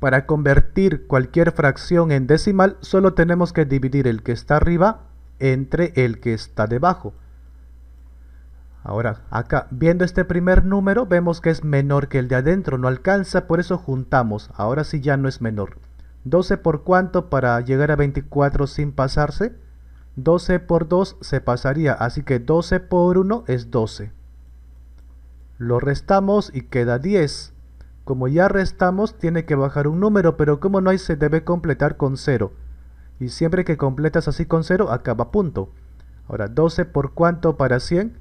Para convertir cualquier fracción en decimal, solo tenemos que dividir el que está arriba entre el que está debajo. Ahora, acá, viendo este primer número, vemos que es menor que el de adentro, no alcanza, por eso juntamos. Ahora sí ya no es menor. 12 por cuánto para llegar a 24 sin pasarse? 12 por 2 se pasaría, así que 12 por 1 es 12. Lo restamos y queda 10. Como ya restamos, tiene que bajar un número, pero como no hay, se debe completar con 0. Y siempre que completas así con 0, acaba punto. Ahora, 12 por cuánto para 100?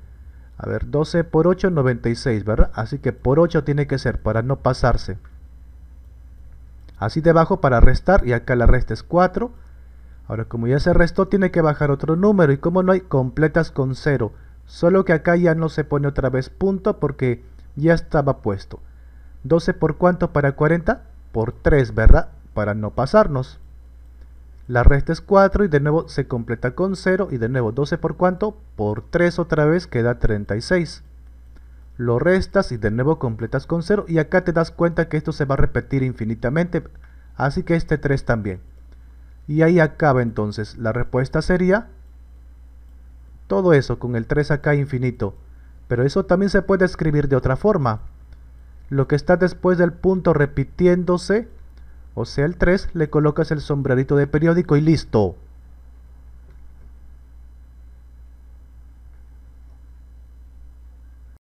A ver, 12 por 8, 96, ¿verdad? Así que por 8 tiene que ser, para no pasarse. Así debajo para restar, y acá la resta es 4. Ahora, como ya se restó, tiene que bajar otro número, y como no hay, completas con 0. Solo que acá ya no se pone otra vez punto, porque ya estaba puesto. 12 por cuánto para 40? Por 3, ¿verdad? Para no pasarnos. La resta es 4 y de nuevo se completa con 0 y de nuevo 12 por cuánto? Por 3 otra vez queda 36. Lo restas y de nuevo completas con 0 y acá te das cuenta que esto se va a repetir infinitamente, así que este 3 también. Y ahí acaba entonces, la respuesta sería todo eso con el 3 acá infinito, pero eso también se puede escribir de otra forma lo que está después del punto repitiéndose, o sea el 3, le colocas el sombrerito de periódico y listo.